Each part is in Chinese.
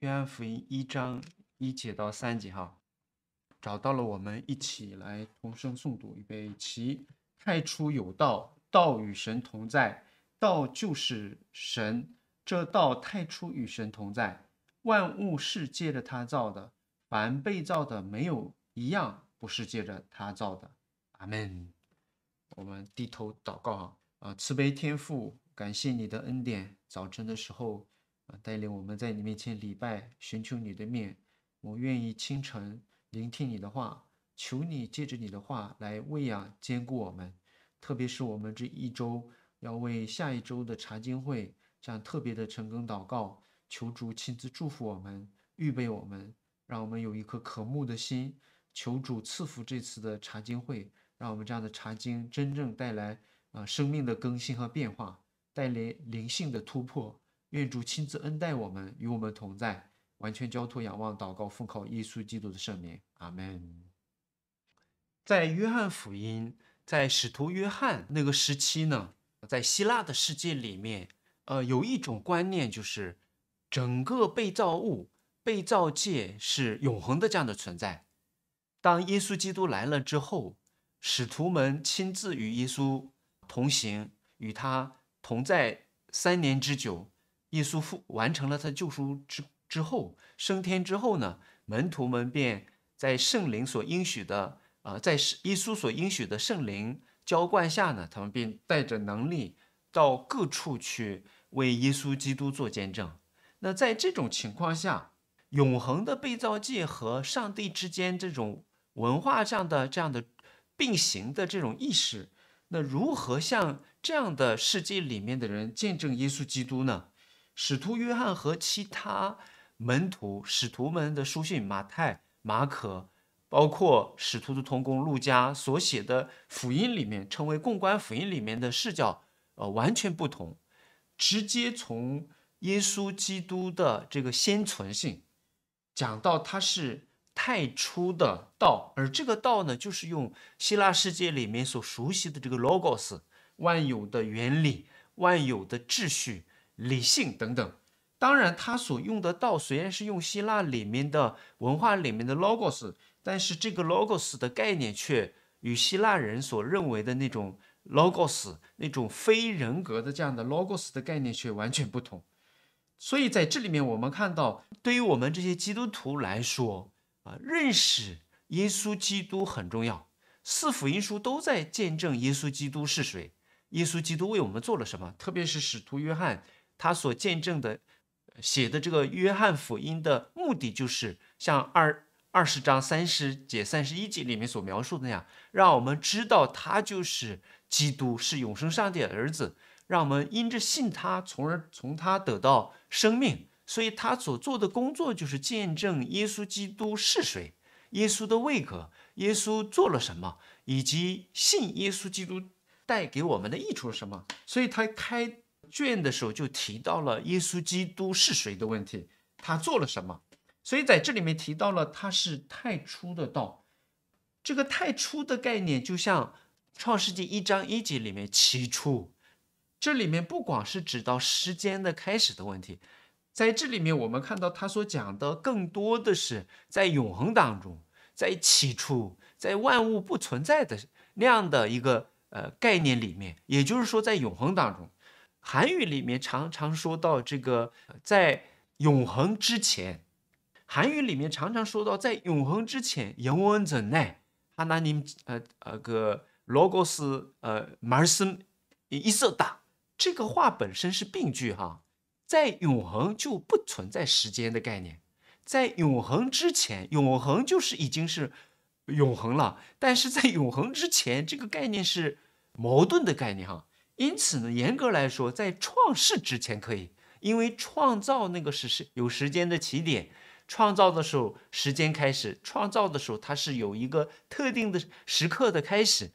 约翰福音》一章一节到三节哈，找到了，我们一起来同声诵读：预备起，太初有道，道与神同在，道就是神，这道太初与神同在，万物是借着他造的，凡被造的没有一样不是借着他造的。阿门。我们低头祷告哈，啊，慈悲天父，感谢你的恩典，早晨的时候。带领我们在你面前礼拜，寻求你的面。我愿意清晨聆听你的话，求你借着你的话来喂养、兼顾我们。特别是我们这一周，要为下一周的查经会这样特别的成功祷告，求主亲自祝福我们、预备我们，让我们有一颗渴慕的心。求主赐福这次的查经会，让我们这样的查经真正带来啊生命的更新和变化，带来灵性的突破。愿主亲自恩待我们，与我们同在，完全交托、仰望、祷告、奉靠耶稣基督的圣名。阿门。在约翰福音，在使徒约翰那个时期呢，在希腊的世界里面，呃，有一种观念就是，整个被造物、被造界是永恒的这样的存在。当耶稣基督来了之后，使徒们亲自与耶稣同行，与他同在三年之久。耶稣父完成了他救赎之之后，升天之后呢，门徒们便在圣灵所应许的啊，在耶稣所应许的圣灵浇灌下呢，他们便带着能力到各处去为耶稣基督做见证。那在这种情况下，永恒的被造界和上帝之间这种文化上的这样的并行的这种意识，那如何向这样的世界里面的人见证耶稣基督呢？使徒约翰和其他门徒、使徒们的书信，马太、马可，包括使徒的同工路加所写的福音里面，称为共观福音里面的视角，呃，完全不同。直接从耶稣基督的这个先存性，讲到他是太初的道，而这个道呢，就是用希腊世界里面所熟悉的这个 logos，万有的原理，万有的秩序。理性等等，当然，他所用得到虽然是用希腊里面的文化里面的 logos，但是这个 logos 的概念却与希腊人所认为的那种 logos 那种非人格的这样的 logos 的概念却完全不同。所以在这里面，我们看到，对于我们这些基督徒来说啊，认识耶稣基督很重要。四福音书都在见证耶稣基督是谁，耶稣基督为我们做了什么，特别是使徒约翰。他所见证的、写的这个《约翰福音》的目的，就是像二二十章三十节、三十一节里面所描述的那样，让我们知道他就是基督，是永生上帝的儿子，让我们因着信他，从而从他得到生命。所以他所做的工作，就是见证耶稣基督是谁，耶稣的位格，耶稣做了什么，以及信耶稣基督带给我们的益处是什么。所以，他开。卷的时候就提到了耶稣基督是谁的问题，他做了什么？所以在这里面提到了他是太初的道。这个太初的概念，就像《创世纪》一章一节里面起初，这里面不光是指到时间的开始的问题，在这里面我们看到他所讲的更多的是在永恒当中，在起初，在万物不存在的那样的一个呃概念里面，也就是说在永恒当中。韩语里面常常说到这个，在永恒之前，韩语里面常常说到在永恒之前，永恒之内，哈那你们呃那个如果是呃马尔森伊色这个话本身是病句哈。在永恒就不存在时间的概念，在永恒之前，永恒就是已经是永恒了，但是在永恒之前这个概念是矛盾的概念哈。因此呢，严格来说，在创世之前可以，因为创造那个是是有时间的起点，创造的时候时间开始，创造的时候它是有一个特定的时刻的开始，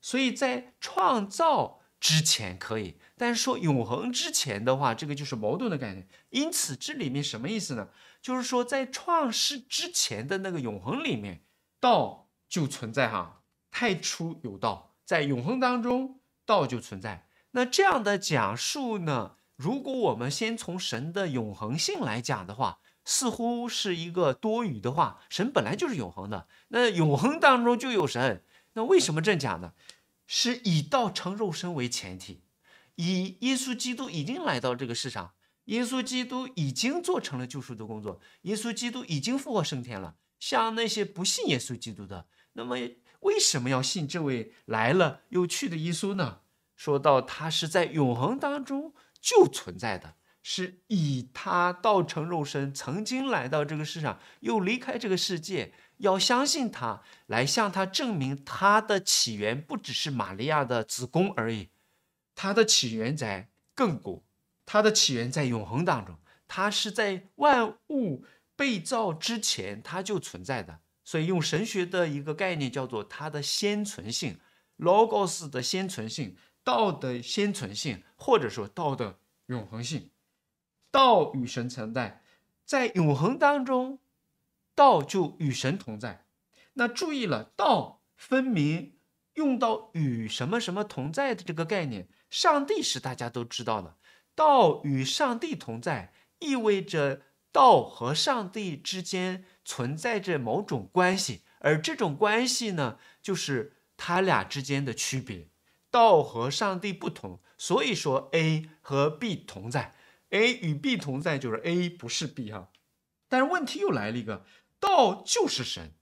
所以在创造之前可以，但是说永恒之前的话，这个就是矛盾的概念。因此这里面什么意思呢？就是说在创世之前的那个永恒里面，道就存在哈，太初有道，在永恒当中。道就存在。那这样的讲述呢？如果我们先从神的永恒性来讲的话，似乎是一个多余的话。神本来就是永恒的，那永恒当中就有神。那为什么这样讲呢？是以道成肉身为前提，以耶稣基督已经来到这个世上，耶稣基督已经做成了救赎的工作，耶稣基督已经复活升天了。像那些不信耶稣基督的，那么。为什么要信这位来了又去的耶稣呢？说到他是在永恒当中就存在的，是以他道成肉身，曾经来到这个世上，又离开这个世界。要相信他，来向他证明他的起源不只是玛利亚的子宫而已，他的起源在亘古，他的起源在永恒当中，他是在万物被造之前他就存在的。所以，用神学的一个概念叫做它的先存性，Logos 的先存性，道的先存性，或者说道的永恒性。道与神存在，在永恒当中，道就与神同在。那注意了，道分明用到与什么什么同在的这个概念，上帝是大家都知道的。道与上帝同在，意味着。道和上帝之间存在着某种关系，而这种关系呢，就是他俩之间的区别。道和上帝不同，所以说 A 和 B 同在，A 与 B 同在就是 A 不是 B 哈。但是问题又来了一个，道就是神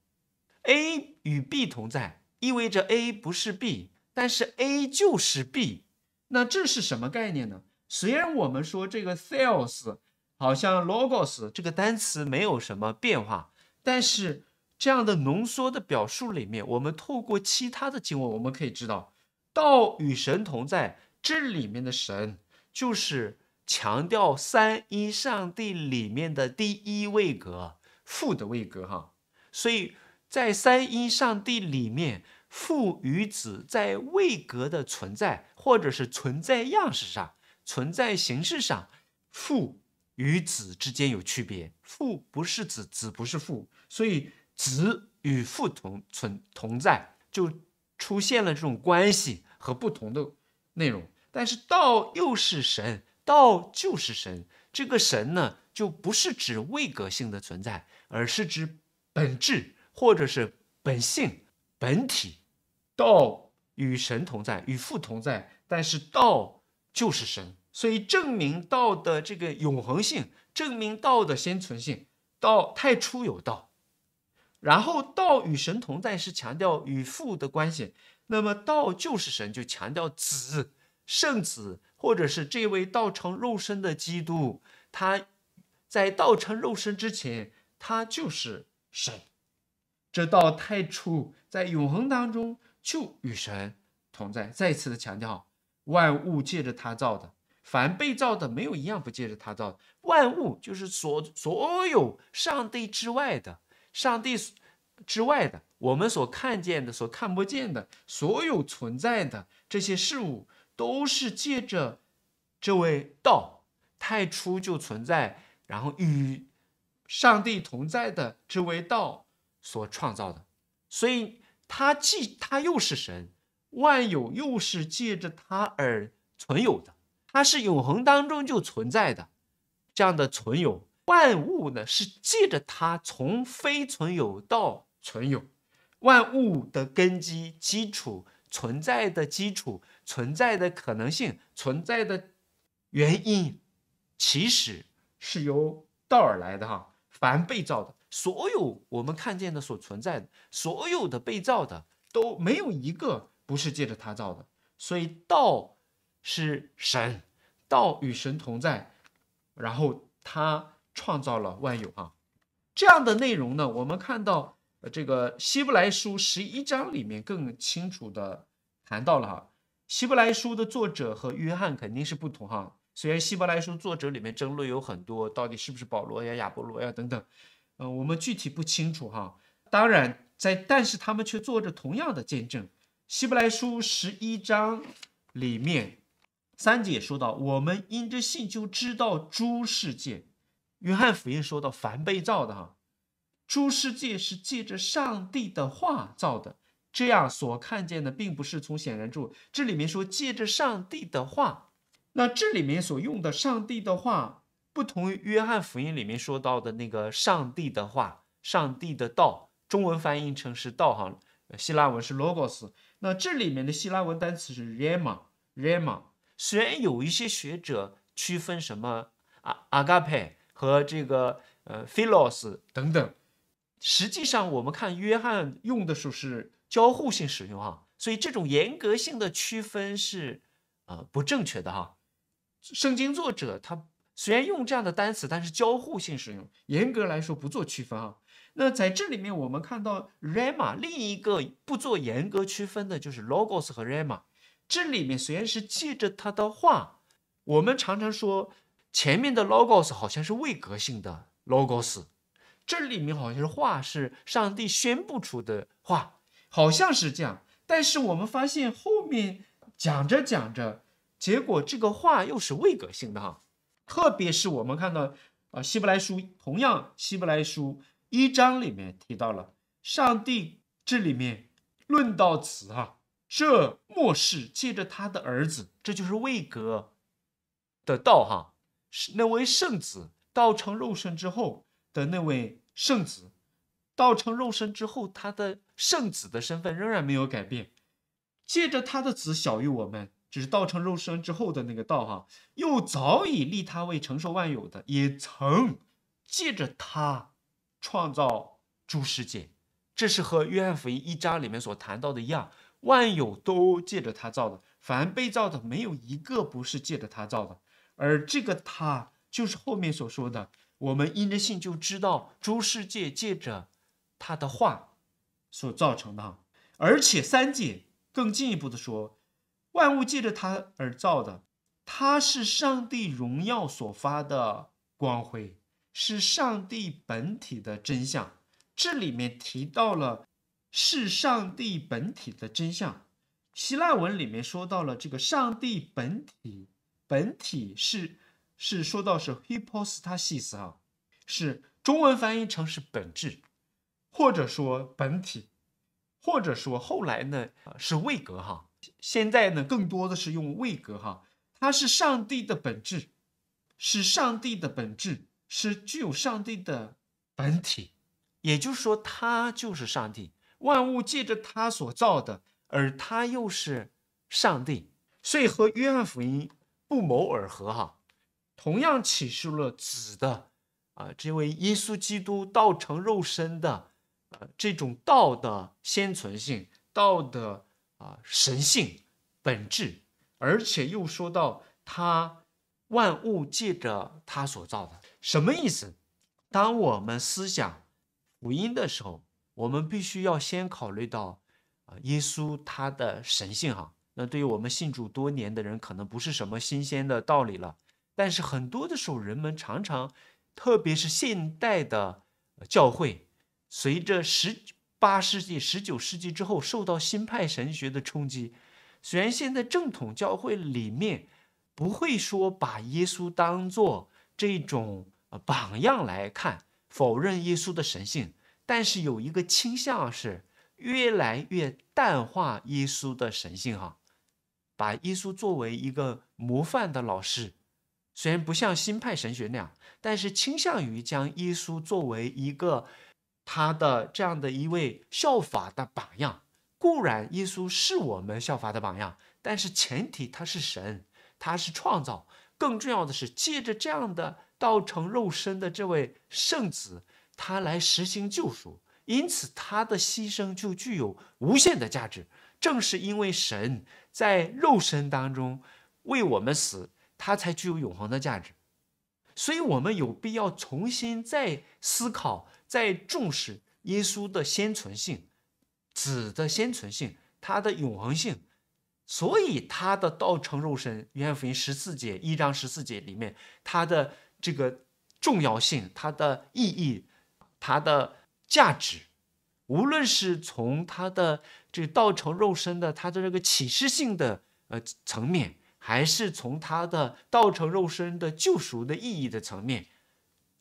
，A 与 B 同在意味着 A 不是 B，但是 A 就是 B，那这是什么概念呢？虽然我们说这个 Sales。好像 logos 这个单词没有什么变化，但是这样的浓缩的表述里面，我们透过其他的经文，我们可以知道，道与神同在，这里面的神就是强调三一上帝里面的第一位格父的位格哈。所以在三一上帝里面，父与子在位格的存在，或者是存在样式上、存在形式上，父。与子之间有区别，父不是子，子不是父，所以子与父同存同在，就出现了这种关系和不同的内容。但是道又是神，道就是神，这个神呢，就不是指位格性的存在，而是指本质或者是本性、本体。道与神同在，与父同在，但是道就是神。所以证明道的这个永恒性，证明道的先存性，道太初有道，然后道与神同在是强调与父的关系，那么道就是神，就强调子圣子，或者是这位道成肉身的基督，他在道成肉身之前，他就是神，这道太初在永恒当中就与神同在，再一次的强调，万物借着他造的。凡被造的，没有一样不借着他造；万物就是所所有上帝之外的，上帝之外的，我们所看见的、所看不见的，所有存在的这些事物，都是借着这位道太初就存在，然后与上帝同在的这位道所创造的。所以，他既他又是神，万有又是借着他而存有的。它是永恒当中就存在的，这样的存有万物呢，是借着它从非存有到存有，万物的根基、基础、存在的基础、存在的可能性、存在的原因，其实是由道而来的哈。凡被造的，所有我们看见的所存在的，所有的被造的，都没有一个不是借着它造的，所以道。是神，道与神同在，然后他创造了万有啊。这样的内容呢，我们看到这个希伯来书十一章里面更清楚的谈到了哈。希伯来书的作者和约翰肯定是不同哈，虽然希伯来书作者里面争论有很多，到底是不是保罗呀、亚波罗呀等等，嗯，我们具体不清楚哈。当然在，但是他们却做着同样的见证。希伯来书十一章里面。三姐说到，我们因着信就知道诸世界。约翰福音说到，凡被造的哈，诸世界是借着上帝的话造的。这样所看见的，并不是从显然处。这里面说借着上帝的话，那这里面所用的上帝的话，不同于约翰福音里面说到的那个上帝的话，上帝的道。中文翻译成是道哈，希腊文是 logos。那这里面的希腊文单词是 ramma，ramma。虽然有一些学者区分什么阿阿嘎佩和这个呃 philos 等等，实际上我们看约翰用的时候是交互性使用哈，所以这种严格性的区分是呃不正确的哈。圣经作者他虽然用这样的单词，但是交互性使用，严格来说不做区分啊。那在这里面我们看到 rema 另一个不做严格区分的就是 logos 和 rema。这里面虽然是记着他的话，我们常常说前面的 logos 好像是位格性的 logos，这里面好像是话是上帝宣布出的话，好像是这样。但是我们发现后面讲着讲着，结果这个话又是位格性的哈。特别是我们看到啊，希伯来书同样希伯来书一章里面提到了上帝，这里面论到词哈。这末世借着他的儿子，这就是魏格的道哈，是那位圣子道成肉身之后的那位圣子，道成肉身之后，他的圣子的身份仍然没有改变。借着他的子小于我们，只是道成肉身之后的那个道哈，又早已立他为承受万有的，也曾借着他创造诸世界，这是和约翰福音一章里面所谈到的一样。万有都借着他造的，凡被造的没有一个不是借着他造的。而这个他，就是后面所说的，我们因着信就知道诸世界借着他的话所造成的。而且三界更进一步的说，万物借着他而造的，他是上帝荣耀所发的光辉，是上帝本体的真相。这里面提到了。是上帝本体的真相。希腊文里面说到了这个上帝本体，本体是是说到是 hypostasis 哈，是中文翻译成是本质，或者说本体，或者说后来呢是位格哈。现在呢更多的是用位格哈，它是上帝的本质，是上帝的本质，是具有上帝的本体，也就是说它就是上帝。万物借着他所造的，而他又是上帝，所以和约翰福音不谋而合哈。同样启示了子的啊，这位耶稣基督道成肉身的，呃，这种道的先存性，道的啊神性本质，而且又说到他万物借着他所造的，什么意思？当我们思想福音的时候。我们必须要先考虑到，啊，耶稣他的神性哈。那对于我们信主多年的人，可能不是什么新鲜的道理了。但是很多的时候，人们常常，特别是现代的教会，随着十八世纪、十九世纪之后受到新派神学的冲击，虽然现在正统教会里面不会说把耶稣当做这种呃榜样来看，否认耶稣的神性。但是有一个倾向是越来越淡化耶稣的神性，哈，把耶稣作为一个模范的老师，虽然不像新派神学那样，但是倾向于将耶稣作为一个他的这样的一位效法的榜样。固然耶稣是我们效法的榜样，但是前提他是神，他是创造，更重要的是借着这样的道成肉身的这位圣子。他来实行救赎，因此他的牺牲就具有无限的价值。正是因为神在肉身当中为我们死，他才具有永恒的价值。所以，我们有必要重新再思考、再重视耶稣的先存性、子的先存性、他的永恒性。所以，他的道成肉身（约翰福音十四节一章十四节）里面，他的这个重要性、他的意义。它的价值，无论是从它的这个道成肉身的它的这个启示性的呃层面，还是从它的道成肉身的救赎的意义的层面，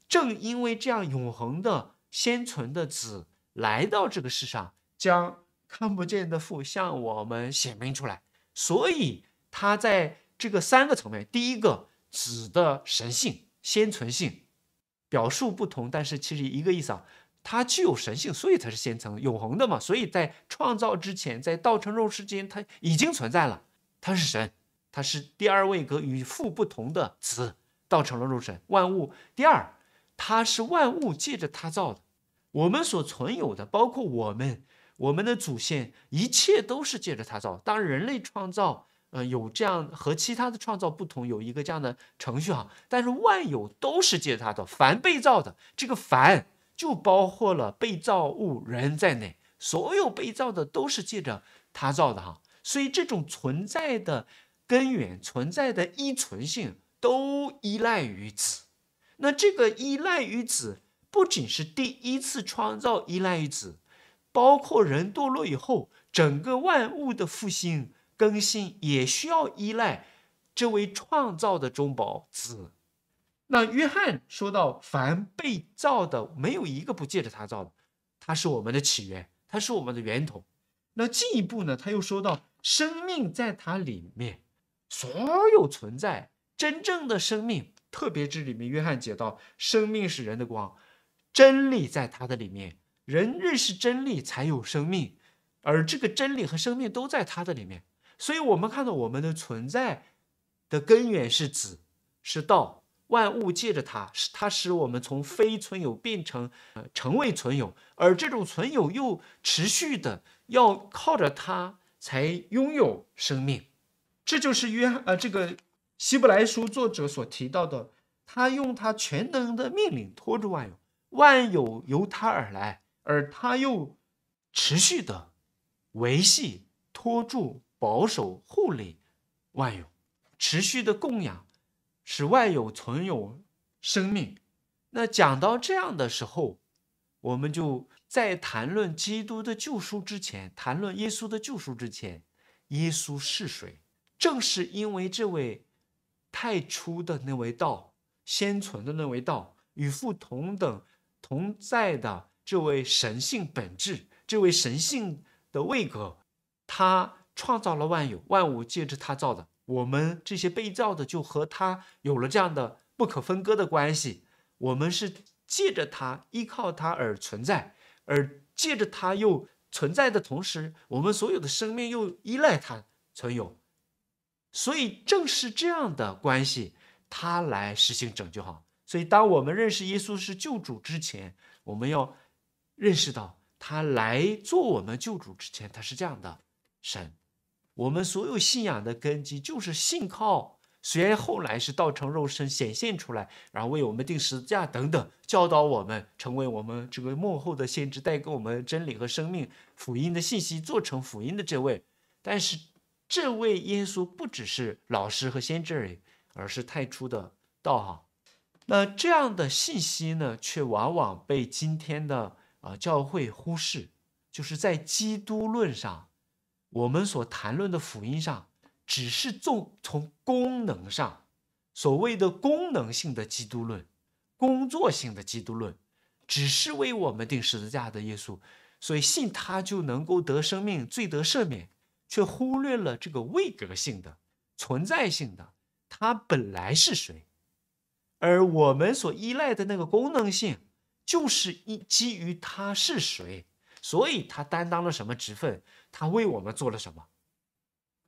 正因为这样永恒的先存的子来到这个世上，将看不见的父向我们显明出来，所以它在这个三个层面，第一个子的神性先存性。表述不同，但是其实一个意思啊。它具有神性，所以才是先层永恒的嘛。所以在创造之前，在道成肉身之间，它已经存在了。它是神，它是第二位格与父不同的子，道成了肉身，万物。第二，它是万物借着它造的。我们所存有的，包括我们、我们的祖先，一切都是借着它造。当人类创造。嗯，有这样和其他的创造不同，有一个这样的程序哈。但是万有都是借他的，凡被造的，这个凡就包括了被造物人在内，所有被造的都是借着他造的哈。所以这种存在的根源、存在的依存性都依赖于此。那这个依赖于此，不仅是第一次创造依赖于此，包括人堕落以后，整个万物的复兴。更新也需要依赖这位创造的中保子。那约翰说到，凡被造的，没有一个不借着他造的，他是我们的起源，他是我们的源头。那进一步呢，他又说到，生命在他里面，所有存在真正的生命。特别这里面，约翰解到，生命是人的光，真理在他的里面，人认识真理才有生命，而这个真理和生命都在他的里面。所以，我们看到我们的存在的根源是子，是道。万物借着它，使它使我们从非存有变成，成为存有。而这种存有又持续的要靠着它才拥有生命。这就是约翰，呃，这个希伯来书作者所提到的。他用他全能的命令拖住万有，万有由他而来，而他又持续的维系拖住。保守护理万有，持续的供养，使万有存有生命。那讲到这样的时候，我们就在谈论基督的救赎之前，谈论耶稣的救赎之前，耶稣是谁？正是因为这位太初的那位道，先存的那位道，与父同等同在的这位神性本质，这位神性的位格，他。创造了万有，万物借着他造的，我们这些被造的就和他有了这样的不可分割的关系。我们是借着它、依靠它而存在，而借着它又存在的同时，我们所有的生命又依赖它存有。所以，正是这样的关系，他来实行拯救。哈，所以当我们认识耶稣是救主之前，我们要认识到他来做我们救主之前，他是这样的神。我们所有信仰的根基就是信靠，虽然后来是道成肉身显现出来，然后为我们定十字架等等，教导我们，成为我们这个幕后的先知，带给我们真理和生命福音的信息，做成福音的这位，但是这位耶稣不只是老师和先知而已，而是太初的道行。那这样的信息呢，却往往被今天的啊教会忽视，就是在基督论上。我们所谈论的福音上，只是重从功能上，所谓的功能性的基督论、工作性的基督论，只是为我们定十字架的耶稣，所以信他就能够得生命、罪得赦免，却忽略了这个位格性的、存在性的，他本来是谁。而我们所依赖的那个功能性，就是依基于他是谁，所以他担当了什么职分。他为我们做了什么？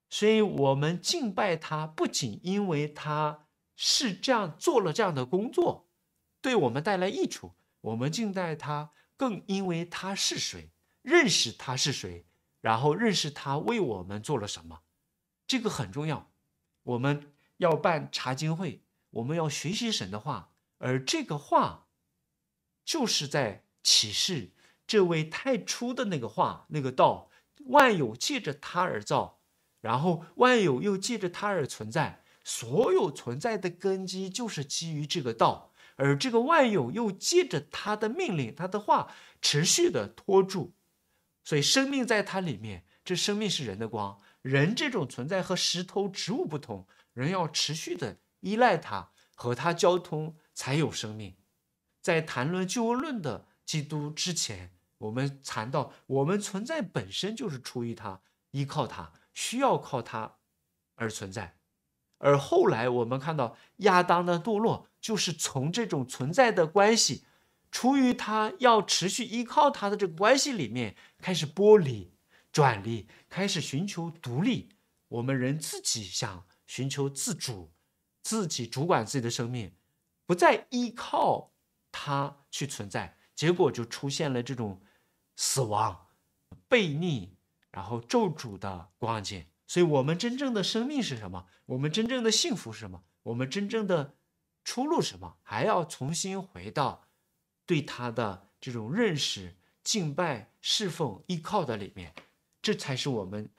所以，我们敬拜他，不仅因为他是这样做了这样的工作，对我们带来益处，我们敬拜他，更因为他是谁，认识他是谁，然后认识他为我们做了什么，这个很重要。我们要办查经会，我们要学习神的话，而这个话，就是在启示这位太初的那个话，那个道。万有借着他而造，然后万有又借着他而存在。所有存在的根基就是基于这个道，而这个万有又借着他的命令、他的话持续的托住。所以生命在它里面，这生命是人的光。人这种存在和石头、植物不同，人要持续的依赖它，和它交通才有生命。在谈论救恩论的基督之前。我们谈到，我们存在本身就是出于它，依靠它，需要靠它而存在。而后来我们看到亚当的堕落，就是从这种存在的关系，出于他要持续依靠他的这个关系里面，开始剥离、转离，开始寻求独立。我们人自己想寻求自主，自己主管自己的生命，不再依靠它去存在，结果就出现了这种。死亡、悖逆，然后咒诅的光景。所以，我们真正的生命是什么？我们真正的幸福是什么？我们真正的出路是什么？还要重新回到对他的这种认识、敬拜、侍奉、依靠的里面，这才是我们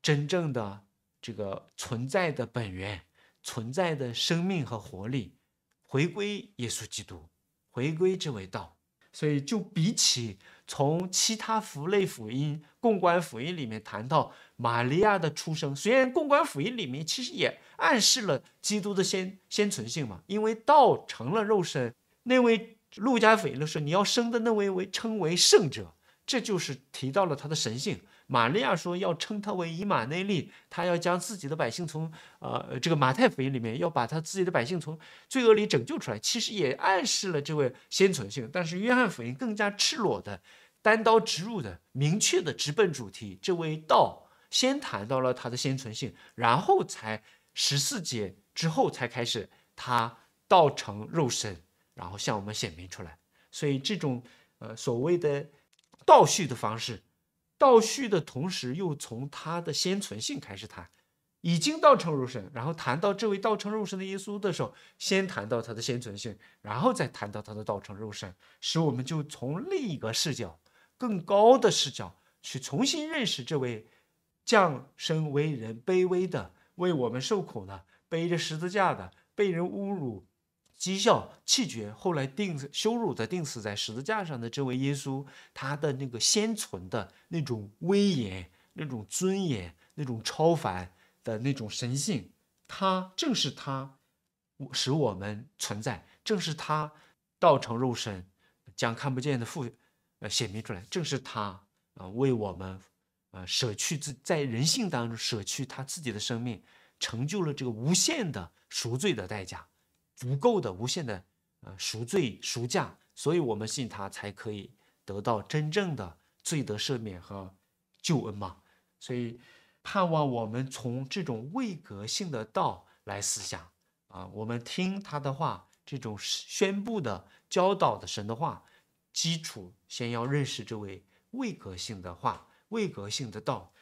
真正的这个存在的本源、存在的生命和活力。回归耶稣基督，回归这位道。所以，就比起。从其他福类福音、共关福音里面谈到玛利亚的出生，虽然共关福音里面其实也暗示了基督的先先存性嘛，因为道成了肉身。那位路加福音说你要生的那位为称为圣者，这就是提到了他的神性。玛利亚说要称他为以马内利，他要将自己的百姓从呃这个马太福音里面要把他自己的百姓从罪恶里拯救出来，其实也暗示了这位先存性。但是约翰福音更加赤裸的。单刀直入的、明确的、直奔主题。这位道先谈到了他的先存性，然后才十四节之后才开始他道成肉身，然后向我们显明出来。所以这种呃所谓的倒叙的方式，倒叙的同时又从他的先存性开始谈，已经道成肉身，然后谈到这位道成肉身的耶稣的时候，先谈到他的先存性，然后再谈到他的道成肉身，使我们就从另一个视角。更高的视角去重新认识这位降生为人、卑微的为我们受苦的、背着十字架的、被人侮辱、讥笑、气绝，后来定羞辱的定死在十字架上的这位耶稣，他的那个先存的那种威严、那种尊严、那种超凡的那种神性，他正是他使我们存在，正是他道成肉身，将看不见的父。呃，显明出来，正是他啊，为我们，呃，舍去自在人性当中舍去他自己的生命，成就了这个无限的赎罪的代价，足够的无限的呃赎罪赎价，所以我们信他才可以得到真正的罪得赦免和救恩嘛。所以盼望我们从这种位格性的道来思想啊，我们听他的话，这种宣布的教导的神的话。基础先要认识这位位格性的话，位格性的道，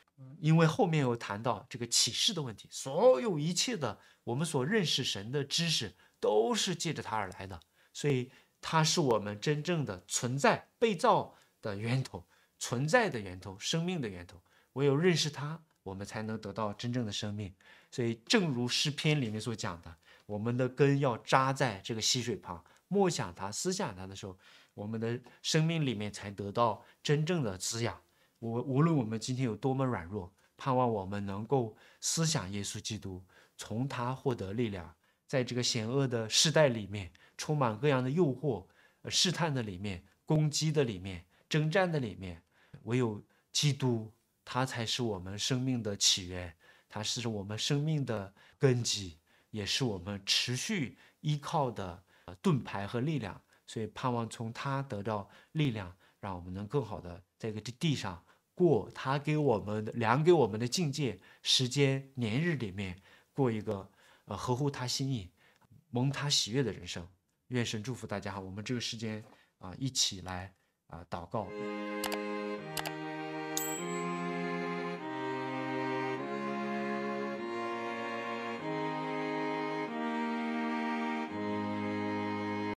因为后面又谈到这个启示的问题，所有一切的我们所认识神的知识都是借着它而来的，所以它是我们真正的存在被造的源头，存在的源头，生命的源头。唯有认识它，我们才能得到真正的生命。所以，正如诗篇里面所讲的，我们的根要扎在这个溪水旁，默想它、思想它的时候。我们的生命里面才得到真正的滋养。我无论我们今天有多么软弱，盼望我们能够思想耶稣基督，从他获得力量。在这个险恶的时代里面，充满各样的诱惑、试探的里面、攻击的里面、征战的里面，唯有基督，他才是我们生命的起源，他是我们生命的根基，也是我们持续依靠的盾牌和力量。所以，盼望从他得到力量，让我们能更好的在一个地上过他给我们的量给我们的境界、时间、年日里面过一个呃合乎他心意、蒙他喜悦的人生。愿神祝福大家哈，我们这个时间啊，一起来啊祷告。